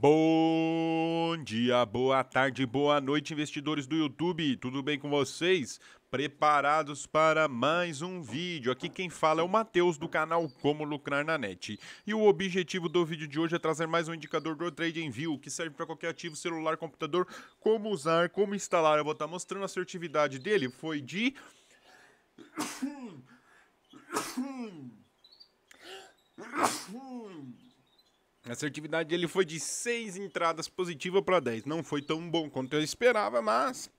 Bom dia, boa tarde, boa noite, investidores do YouTube. Tudo bem com vocês? Preparados para mais um vídeo. Aqui quem fala é o Matheus do canal Como Lucrar na Net. E o objetivo do vídeo de hoje é trazer mais um indicador do Trade Envio, que serve para qualquer ativo, celular, computador, como usar, como instalar. Eu vou estar mostrando a assertividade dele. Foi de a assertividade dele foi de 6 entradas positiva para 10. Não foi tão bom quanto eu esperava, mas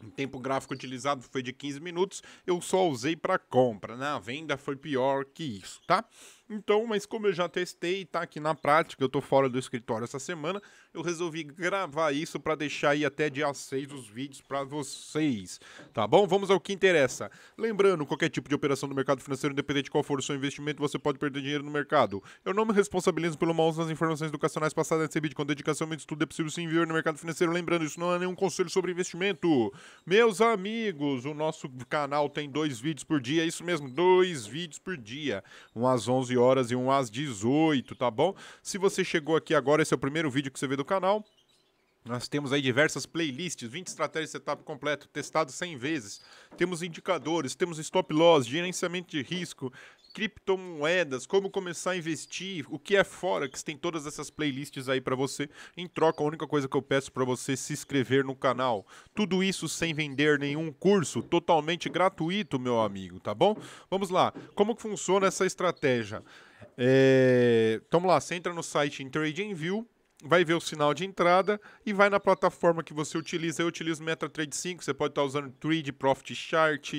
o tempo gráfico utilizado foi de 15 minutos, eu só usei para compra. Na né? venda foi pior que isso, tá? Então, mas como eu já testei, tá aqui na prática, eu tô fora do escritório essa semana, eu resolvi gravar isso para deixar aí até dia 6 os vídeos para vocês, tá bom? Vamos ao que interessa. Lembrando, qualquer tipo de operação do mercado financeiro, independente de qual for o seu investimento, você pode perder dinheiro no mercado. Eu não me responsabilizo pelo mau uso das informações educacionais passadas nesse vídeo. Com dedicação e estudo é possível se enviar no mercado financeiro. Lembrando, isso não é nenhum conselho sobre investimento. Meus amigos, o nosso canal tem dois vídeos por dia, é isso mesmo, dois vídeos por dia. Um às 11 horas e um às 18, tá bom? Se você chegou aqui agora, esse é o primeiro vídeo que você vê do canal. Nós temos aí diversas playlists, 20 estratégias de setup completo, testado 100 vezes. Temos indicadores, temos stop loss, gerenciamento de risco, criptomoedas, como começar a investir, o que é Forex, tem todas essas playlists aí para você. Em troca, a única coisa que eu peço para você é se inscrever no canal. Tudo isso sem vender nenhum curso, totalmente gratuito, meu amigo, tá bom? Vamos lá, como que funciona essa estratégia? É... vamos lá, você entra no site em TradingView, vai ver o sinal de entrada e vai na plataforma que você utiliza. Eu utilizo MetaTrader 5, você pode estar usando Trade, Profit Chart,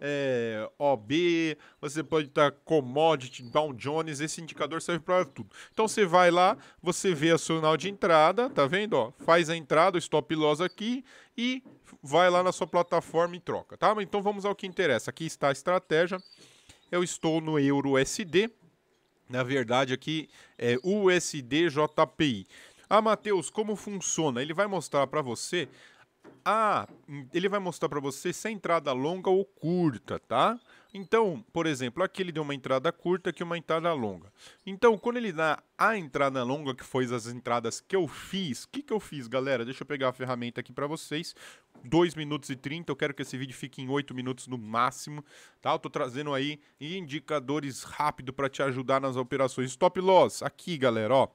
é, OB, você pode estar Commodity, Dow Jones, esse indicador serve para tudo. Então você vai lá, você vê o sinal de entrada, tá vendo? Ó, faz a entrada, o stop loss aqui e vai lá na sua plataforma e troca, tá? Então vamos ao que interessa. Aqui está a estratégia. Eu estou no Euro SD, na verdade aqui é USD JPY. Ah, Matheus, como funciona? Ele vai mostrar para você ah, ele vai mostrar para você se a entrada longa ou curta, tá? Então, por exemplo, aqui ele deu uma entrada curta que uma entrada longa. Então, quando ele dá a entrada longa, que foi as entradas que eu fiz, o que, que eu fiz, galera? Deixa eu pegar a ferramenta aqui para vocês. 2 minutos e 30, eu quero que esse vídeo fique em 8 minutos no máximo, tá? Eu tô trazendo aí indicadores rápido para te ajudar nas operações. Stop loss, aqui, galera, ó.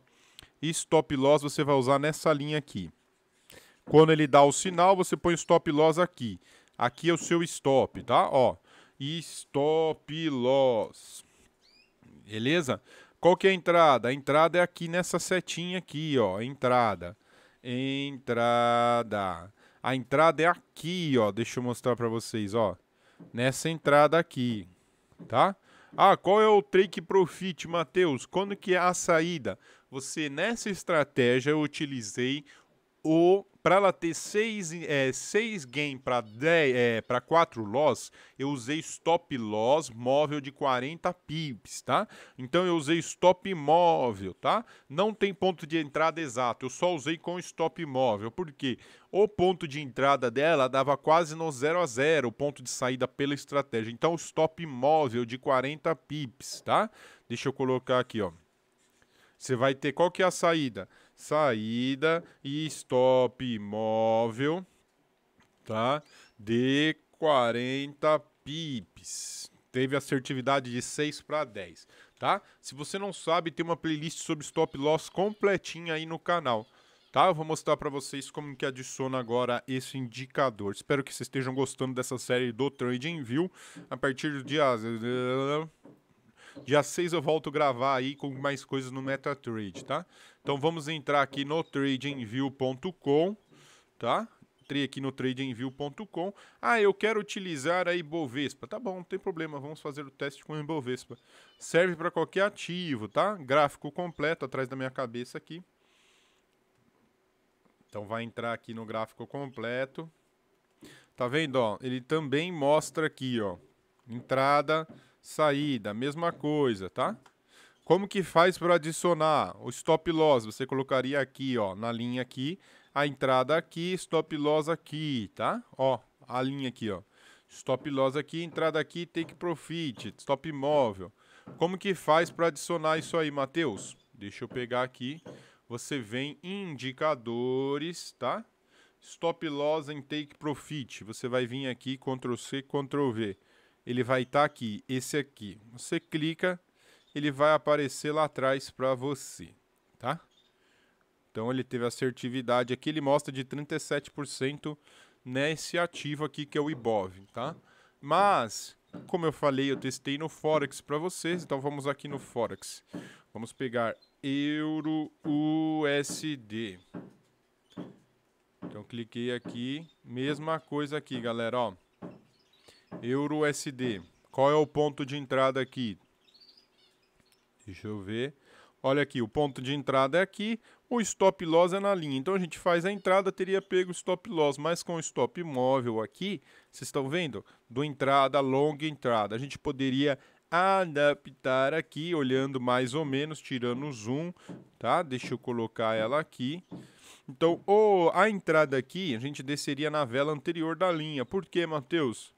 Stop loss você vai usar nessa linha aqui. Quando ele dá o sinal, você põe stop loss aqui. Aqui é o seu stop, tá? Ó, stop loss. Beleza? Qual que é a entrada? A entrada é aqui nessa setinha aqui, ó, entrada. Entrada. A entrada é aqui, ó. Deixa eu mostrar para vocês, ó. Nessa entrada aqui, tá? Ah, qual é o take profit, Matheus? Quando que é a saída? Você nessa estratégia eu utilizei o para ela ter 6 é, seis gain para é, para 4 loss, eu usei stop loss móvel de 40 pips, tá? Então eu usei stop móvel, tá? Não tem ponto de entrada exato, eu só usei com stop móvel, porque o ponto de entrada dela dava quase no 0 a 0, o ponto de saída pela estratégia. Então stop móvel de 40 pips, tá? Deixa eu colocar aqui, ó. Você vai ter qual que é a saída? saída e stop móvel, tá? De 40 pips. Teve assertividade de 6 para 10, tá? Se você não sabe, tem uma playlist sobre stop loss completinha aí no canal. Tá, eu vou mostrar para vocês como que adiciona agora esse indicador. Espero que vocês estejam gostando dessa série do Trading View. A partir do dia Dia 6 eu volto gravar aí com mais coisas no MetaTrade, tá? Então vamos entrar aqui no tradingview.com, tá? Entrei aqui no tradingview.com. Ah, eu quero utilizar a Ibovespa. Tá bom, não tem problema, vamos fazer o teste com a Ibovespa. Serve para qualquer ativo, tá? Gráfico completo atrás da minha cabeça aqui. Então vai entrar aqui no gráfico completo. Tá vendo, ó? Ele também mostra aqui, ó, entrada, saída, mesma coisa, tá? Como que faz para adicionar o stop loss? Você colocaria aqui, ó, na linha aqui, a entrada aqui, stop loss aqui, tá? Ó, a linha aqui, ó. Stop loss aqui, entrada aqui, take profit, stop imóvel. Como que faz para adicionar isso aí, Matheus? Deixa eu pegar aqui. Você vem em indicadores, tá? Stop loss em take profit. Você vai vir aqui Ctrl C, Ctrl V ele vai estar tá aqui, esse aqui. Você clica, ele vai aparecer lá atrás para você, tá? Então ele teve assertividade aqui, ele mostra de 37% nesse ativo aqui que é o IBOV, tá? Mas, como eu falei, eu testei no Forex para vocês, então vamos aqui no Forex. Vamos pegar Euro USD. Então cliquei aqui, mesma coisa aqui, galera, ó. Euro USD. Qual é o ponto de entrada aqui? Deixa eu ver. Olha aqui, o ponto de entrada é aqui, o stop loss é na linha. Então a gente faz a entrada, teria pego stop loss, mas com o stop móvel aqui, vocês estão vendo? Do entrada, longa entrada. A gente poderia adaptar aqui, olhando mais ou menos, tirando o zoom, tá? Deixa eu colocar ela aqui. Então, o, a entrada aqui, a gente desceria na vela anterior da linha. Por quê, Matheus?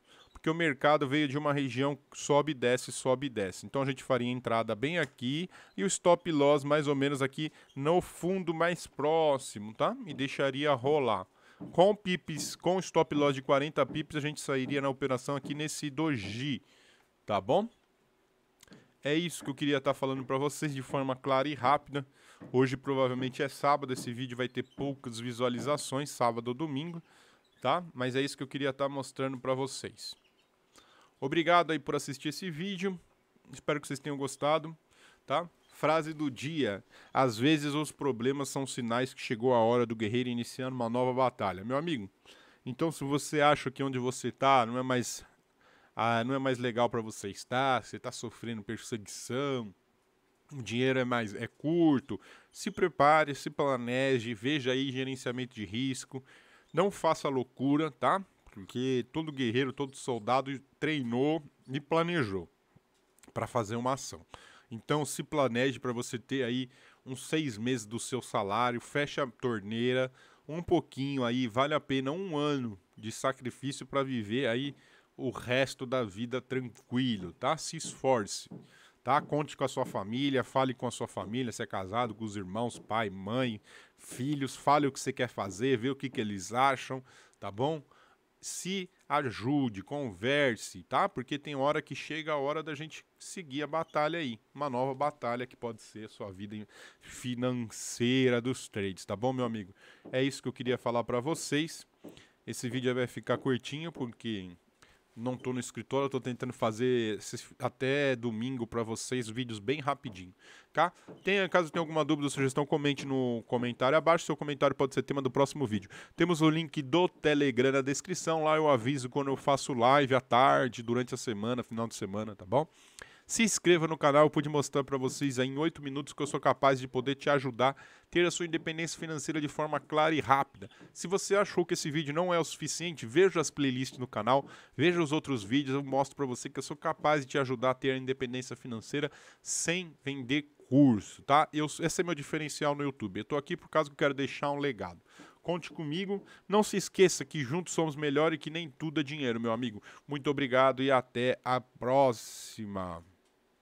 porque o mercado veio de uma região sobe e desce, sobe e desce. Então a gente faria a entrada bem aqui e o stop loss mais ou menos aqui no fundo mais próximo, tá? E deixaria rolar. Com pips, com stop loss de 40 pips, a gente sairia na operação aqui nesse doji, tá bom? É isso que eu queria estar tá falando para vocês de forma clara e rápida. Hoje provavelmente é sábado, esse vídeo vai ter poucas visualizações, sábado ou domingo, tá? Mas é isso que eu queria estar tá mostrando para vocês. Obrigado aí por assistir esse vídeo. Espero que vocês tenham gostado, tá? Frase do dia: Às vezes os problemas são sinais que chegou a hora do guerreiro iniciando uma nova batalha. Meu amigo, então se você acha que onde você tá não é mais ah, não é mais legal para você estar, você tá sofrendo perseguição, o dinheiro é mais é curto, se prepare, se planeje, veja aí gerenciamento de risco, não faça loucura, tá? porque todo guerreiro, todo soldado treinou e planejou para fazer uma ação. Então se planeje para você ter aí uns seis meses do seu salário, fecha a torneira, um pouquinho aí, vale a pena um ano de sacrifício para viver aí o resto da vida tranquilo, tá? Se esforce, tá? Conte com a sua família, fale com a sua família, se é casado, com os irmãos, pai, mãe, filhos, fale o que você quer fazer, vê o que, que eles acham, tá bom? se ajude, converse, tá? Porque tem hora que chega a hora da gente seguir a batalha aí. Uma nova batalha que pode ser a sua vida financeira dos trades, tá bom, meu amigo? É isso que eu queria falar para vocês. Esse vídeo vai ficar curtinho porque não tô no escritório, tô tentando fazer até domingo para vocês vídeos bem rapidinho, tá? Tem caso tenha alguma dúvida ou sugestão, comente no comentário abaixo. Seu comentário pode ser tema do próximo vídeo. Temos o link do Telegram na descrição, lá eu aviso quando eu faço live à tarde, durante a semana, final de semana, tá bom? Se inscreva no canal, eu pude mostrar para vocês em 8 minutos que eu sou capaz de poder te ajudar a ter a sua independência financeira de forma clara e rápida. Se você achou que esse vídeo não é o suficiente, veja as playlists no canal, veja os outros vídeos, eu mostro para você que eu sou capaz de te ajudar a ter a independência financeira sem vender curso, tá? Eu, esse é meu diferencial no YouTube. Eu tô aqui por causa que eu quero deixar um legado conte comigo. Não se esqueça que juntos somos melhor e que nem tudo é dinheiro, meu amigo. Muito obrigado e até a próxima.